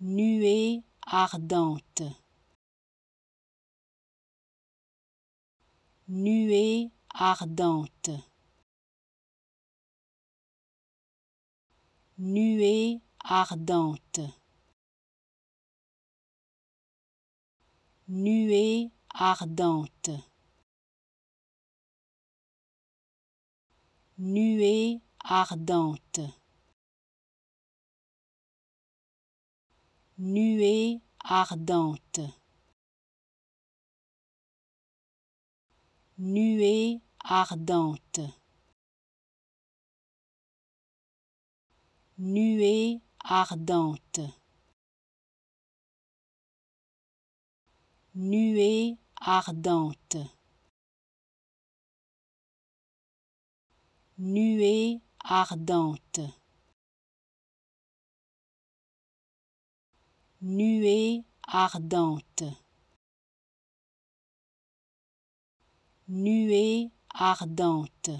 nuée ardente. Nuée ardente. Nuée ardente. Nuée ardente. Nuée ardente. nuée ardente. Nuée ardente. Nuée ardente. Nuée ardente. Nuée ardente. nuée ardente nuée ardente